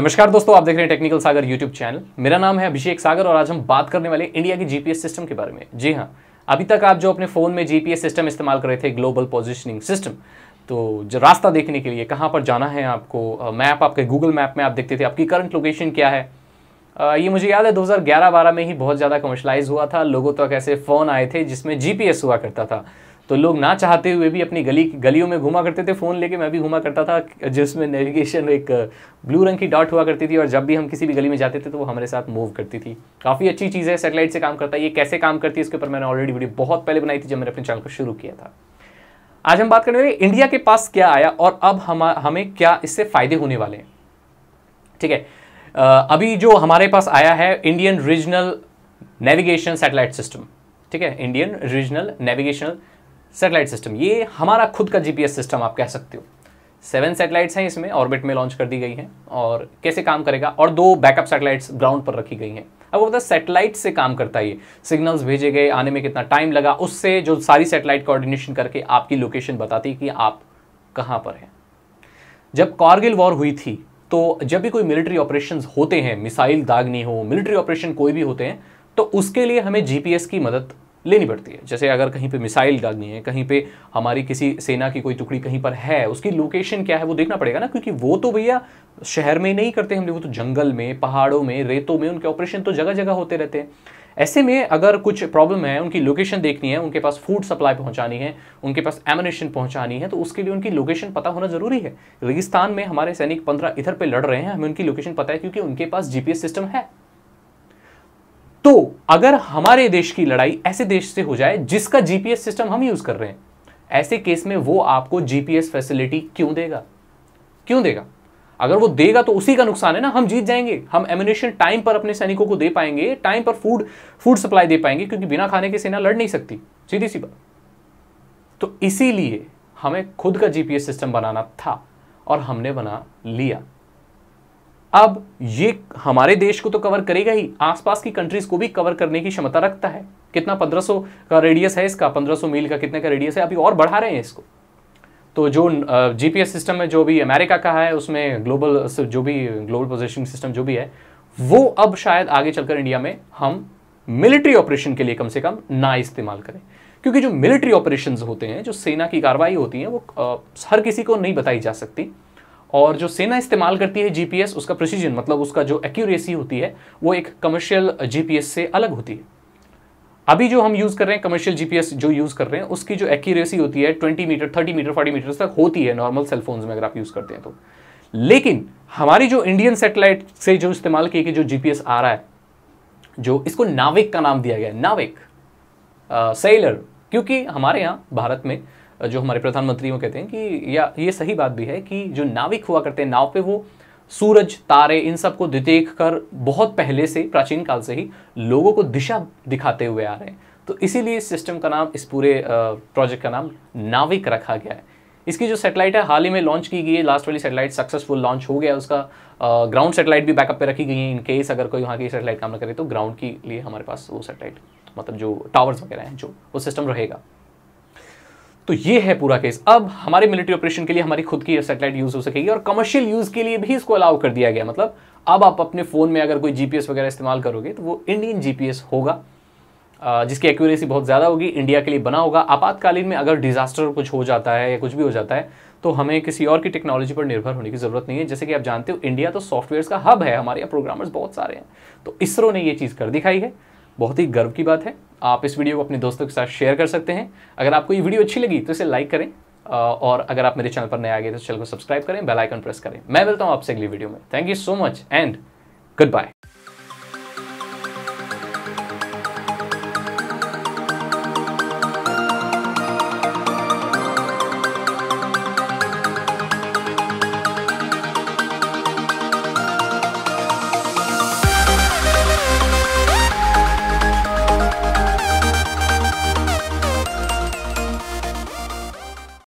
नमस्कार दोस्तों आप देख रहे हैं टेक्निकल सागर यूट्यूब चैनल मेरा नाम है अभिषेक सागर और आज हम बात करने वाले इंडिया के जीपीएस सिस्टम के बारे में जी हाँ अभी तक आप जो अपने फ़ोन में जीपीएस सिस्टम इस्तेमाल कर रहे थे ग्लोबल पोजिशनिंग सिस्टम तो जो रास्ता देखने के लिए कहाँ पर जाना है आपको मैप आपके गूगल मैप में आप देखते थे आपकी करंट लोकेशन क्या है आ, ये मुझे याद है 2011-12 में ही बहुत ज़्यादा कमर्शलाइज हुआ था लोगों तक तो ऐसे फ़ोन आए थे जिसमें जीपीएस हुआ करता था तो लोग ना चाहते हुए भी अपनी गली गलियों में घूमा करते थे फ़ोन लेके मैं भी घूमा करता था जिसमें नेविगेशन एक ब्लू uh, रंग की डॉट हुआ करती थी और जब भी हम किसी भी गली में जाते थे तो वो हमारे साथ मूव करती थी काफ़ी अच्छी चीज़ है सेटेलाइट से काम करता है ये कैसे काम करती है इसके ऊपर मैंने ऑलरेडी वीडियो बहुत पहले बनाई थी जब मैंने अपने चैनल को शुरू किया था आज हम बात करेंगे इंडिया के पास क्या आया और अब हम हमें क्या इससे फ़ायदे होने वाले हैं ठीक है uh, अभी जो हमारे पास आया है Indian regional navigation satellite system ठीक है Indian regional navigational satellite system ये हमारा खुद का जीपीएस सिस्टम आप कह सकते हो सेवन सेटेलाइट्स हैं इसमें ऑर्बिट में लॉन्च कर दी गई हैं और कैसे काम करेगा और दो बैकअप सेटेलाइट्स ग्राउंड पर रखी गई हैं अब वो बता सैटेलाइट से काम करता है ये सिग्नल्स भेजे गए आने में कितना टाइम लगा उससे जो सारी सेटेलाइट कोऑर्डिनेशन करके आपकी लोकेशन बताती कि आप कहाँ पर हैं जब कारगिल वॉर हुई थी तो जब भी कोई मिलिट्री ऑपरेशन होते हैं मिसाइल दागनी हो मिलिट्री ऑपरेशन कोई भी होते हैं तो उसके लिए हमें जी की मदद लेनी पड़ती है जैसे अगर कहीं पे मिसाइल डालनी है कहीं पे हमारी किसी सेना की कोई टुकड़ी कहीं पर है उसकी लोकेशन क्या है वो देखना पड़ेगा ना क्योंकि वो तो भैया शहर में ही नहीं करते हम वो तो जंगल में पहाड़ों में रेतों में उनके ऑपरेशन तो जगह जगह होते रहते हैं ऐसे में अगर कुछ प्रॉब्लम है उनकी लोकेशन देखनी है उनके पास फूड सप्लाई पहुंचानी है उनके पास एमोनेशन पहुंचानी है तो उसके लिए उनकी लोकेशन पता होना जरूरी है रेगिस्तान में हमारे सैनिक पंद्रह इधर पे लड़ रहे हैं हमें उनकी लोकेशन पता है क्योंकि उनके पास जीपीएस सिस्टम है तो अगर हमारे देश की लड़ाई ऐसे देश से हो जाए जिसका जीपीएस सिस्टम हम यूज कर रहे हैं ऐसे केस में वो आपको जीपीएस फैसिलिटी क्यों देगा क्यों देगा अगर वो देगा तो उसी का नुकसान है ना हम जीत जाएंगे हम एम्यूनेशन टाइम पर अपने सैनिकों को दे पाएंगे टाइम पर फूड फूड सप्लाई दे पाएंगे क्योंकि बिना खाने के सेना लड़ नहीं सकती सीधी सी बात तो इसीलिए हमें खुद का जीपीएस सिस्टम बनाना था और हमने बना लिया अब ये हमारे देश को तो कवर करेगा ही आसपास की कंट्रीज को भी कवर करने की क्षमता रखता है कितना 1500 का रेडियस है इसका 1500 मील का कितने का रेडियस है अभी और बढ़ा रहे हैं इसको तो जो जीपीएस सिस्टम में जो भी अमेरिका का है उसमें ग्लोबल जो भी ग्लोबल पोजिशनिंग सिस्टम जो भी है वो अब शायद आगे चलकर इंडिया में हम मिलिट्री ऑपरेशन के लिए कम से कम ना इस्तेमाल करें क्योंकि जो मिलिट्री ऑपरेशन होते हैं जो सेना की कार्रवाई होती है वो आ, हर किसी को नहीं बताई जा सकती और जो सेना इस्तेमाल करती है जीपीएस उसका प्रोसीजन मतलब उसका जो एक्यूरेसी होती है वो एक कमर्शियल जीपीएस से अलग होती है अभी जो हम यूज़ कर रहे हैं कमर्शियल जीपीएस जो यूज़ कर रहे हैं उसकी जो एक्यूरेसी होती है 20 मीटर 30 मीटर 40 मीटर तक होती है नॉर्मल सेलफोन्स में अगर आप यूज़ करते हैं तो लेकिन हमारी जो इंडियन सेटेलाइट से जो इस्तेमाल किए कि जो जीपीएस आ रहा है जो इसको नाविक का नाम दिया गया है नाविक सेलर क्योंकि हमारे यहाँ भारत में जो हमारे प्रधानमंत्री वो कहते हैं कि या ये सही बात भी है कि जो नाविक हुआ करते हैं नाव पे वो सूरज तारे इन सब को देख कर बहुत पहले से प्राचीन काल से ही लोगों को दिशा दिखाते हुए आ रहे हैं तो इसीलिए इस सिस्टम का नाम इस पूरे प्रोजेक्ट का नाम नाविक रखा गया है इसकी जो सेटेलाइट है हाल ही में लॉन्च की गई है लास्ट वाली सेटेलाइट सक्सेसफुल लॉन्च हो गया उसका ग्राउंड सेटेलाइट भी बैकअप पे रखी गई है इन केस अगर कोई वहाँ की सेटेलाइट काम ना करे तो ग्राउंड के लिए हमारे पास वो सेटेलाइट मतलब जो टावर्स वगैरह हैं जो वो सिस्टम रहेगा तो ये है पूरा केस अब हमारे मिलिट्री ऑपरेशन के लिए हमारी खुद की सैटेलाइट यूज हो सकेगी और कमर्शियल यूज के लिए भी इसको अलाउ कर दिया गया मतलब अब आप अपने फ़ोन में अगर कोई जीपीएस वगैरह इस्तेमाल करोगे तो वो इंडियन जीपीएस होगा जिसकी एक्यूरेसी बहुत ज़्यादा होगी इंडिया के लिए बना होगा आपातकालीन में अगर डिजास्टर कुछ हो जाता है या कुछ भी हो जाता है तो हमें किसी और की टेक्नोलॉजी पर निर्भर होने की ज़रूरत नहीं है जैसे कि आप जानते हो इंडिया तो सॉफ्टवेयर का हब है हमारे यहाँ प्रोग्रामर्स बहुत सारे हैं तो इसरो ने ये चीज़ कर दिखाई है बहुत ही गर्व की बात है आप इस वीडियो को अपने दोस्तों के साथ शेयर कर सकते हैं अगर आपको ये वीडियो अच्छी लगी तो इसे लाइक करें और अगर आप मेरे चैनल पर नए आ गए तो चैनल को सब्सक्राइब करें बेल आइकन प्रेस करें मैं मिलता हूँ आपसे अगली वीडियो में thank you so much and good bye